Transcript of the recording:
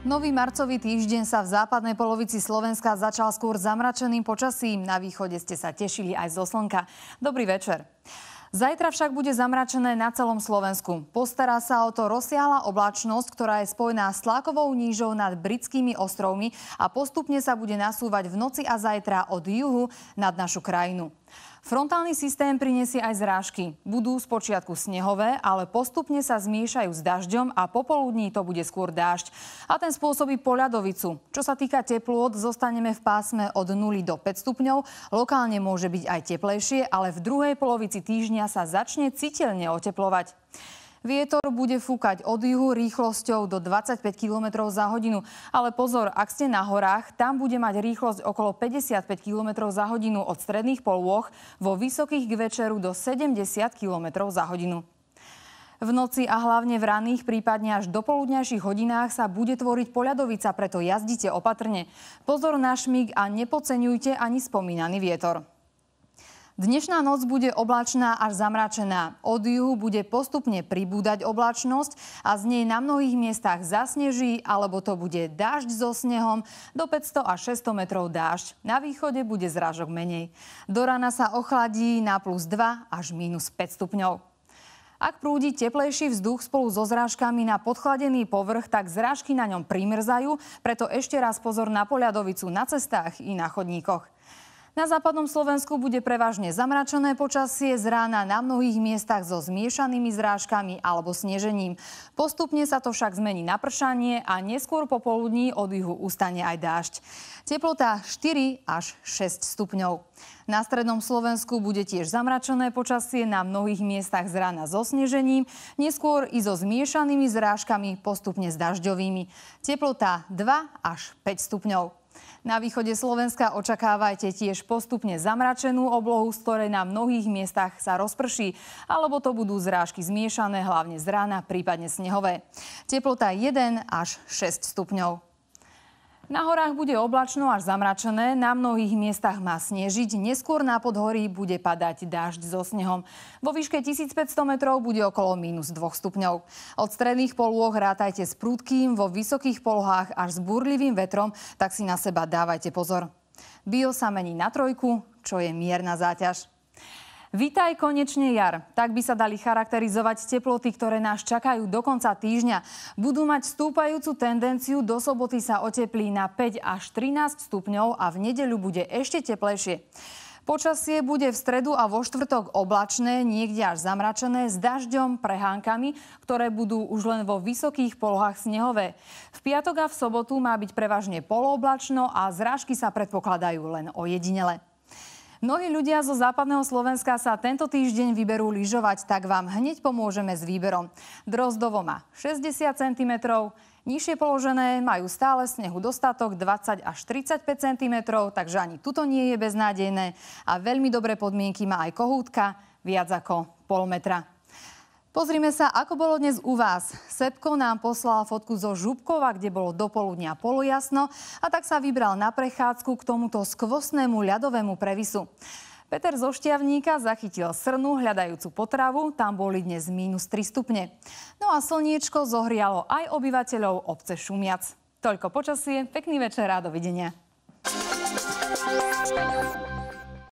Nový marcový týždeň sa v západnej polovici Slovenska začal skôr zamračeným počasím. Na východe ste sa tešili aj zo slnka. Dobrý večer. Zajtra však bude zamračené na celom Slovensku. Postará sa o to rozsiahla oblačnosť, ktorá je spojená s tlakovou nížou nad britskými ostrovmi a postupne sa bude nasúvať v noci a zajtra od juhu nad našu krajinu. Frontálny systém prinesie aj zrážky. Budú spočiatku snehové, ale postupne sa zmiešajú s dažďom a popoludní to bude skôr dážď. A ten spôsobí poľadovicu. Čo sa týka teplôt, zostaneme v pásme od 0 do 5 stupňov. Lokálne môže byť aj teplejšie, ale v druhej polovici týždňa sa začne citeľne oteplovať. Vietor bude fúkať od juhu rýchlosťou do 25 km za hodinu. Ale pozor, ak ste na horách, tam bude mať rýchlosť okolo 55 km za hodinu od stredných polôch, vo vysokých k večeru do 70 km za hodinu. V noci a hlavne v raných, prípadne až do poludňajších hodinách sa bude tvoriť poľadovica, preto jazdite opatrne. Pozor na šmík a nepodceňujte ani spomínaný vietor. Dnešná noc bude oblačná až zamračená. Od juhu bude postupne pribúdať oblačnosť a z nej na mnohých miestach zasneží, alebo to bude dážď so snehom, do 500 až 600 metrov dážď. Na východe bude zrážok menej. Do rana sa ochladí na plus 2 až minus 5 stupňov. Ak prúdi teplejší vzduch spolu so zrážkami na podchladený povrch, tak zrážky na ňom primrzajú, preto ešte raz pozor na poľadovicu na cestách i na chodníkoch. Na západnom Slovensku bude prevažne zamračené počasie, z rána na mnohých miestach so zmiešanými zrážkami alebo snežením. Postupne sa to však zmení na pršanie a neskôr popoludní od juhu ustane aj dážď. Teplota 4 až 6 stupňov. Na strednom Slovensku bude tiež zamračené počasie na mnohých miestach z rána so snežením, neskôr i so zmiešanými zrážkami postupne s dažďovými. Teplota 2 až 5 stupňov. Na východe Slovenska očakávajte tiež postupne zamračenú oblohu, z ktorej na mnohých miestach sa rozprší, alebo to budú zrážky zmiešané, hlavne z rána, prípadne snehové. Teplota 1 až 6 stupňov. Na horách bude oblačno až zamračené, na mnohých miestach má snežiť, neskôr na podhorí bude padať dážď so snehom. Vo výške 1500 metrov bude okolo minus 2 stupňov. Od stredných polôch rátajte s prúdkým, vo vysokých polohách až s burlivým vetrom, tak si na seba dávajte pozor. Bio sa mení na trojku, čo je mierna záťaž. Vítaj konečne jar. Tak by sa dali charakterizovať teploty, ktoré nás čakajú do konca týždňa. Budú mať stúpajúcu tendenciu, do soboty sa oteplí na 5 až 13 stupňov a v nedeľu bude ešte teplejšie. Počasie bude v stredu a vo štvrtok oblačné, niekde až zamračené, s dažďom, prehánkami, ktoré budú už len vo vysokých polohách snehové. V piatok a v sobotu má byť prevažne polooblačno a zrážky sa predpokladajú len o jedinele. Mnohí ľudia zo západného Slovenska sa tento týždeň vyberú lyžovať, tak vám hneď pomôžeme s výberom. Drozdovo má 60 cm, nižšie položené majú stále snehu dostatok 20 až 35 cm, takže ani tuto nie je beznádejné a veľmi dobré podmienky má aj kohútka, viac ako pol metra. Pozrime sa, ako bolo dnes u vás. Sepko nám poslal fotku zo Župkova, kde bolo dopoludnia polojasno a tak sa vybral na prechádzku k tomuto skvostnému ľadovému previsu. Peter zo Šťavníka zachytil srnu hľadajúcu potravu, tam boli dnes minus 3 stupne. No a slniečko zohrialo aj obyvateľov obce Šumiac. Toľko počasie, pekný večer a dovidenia.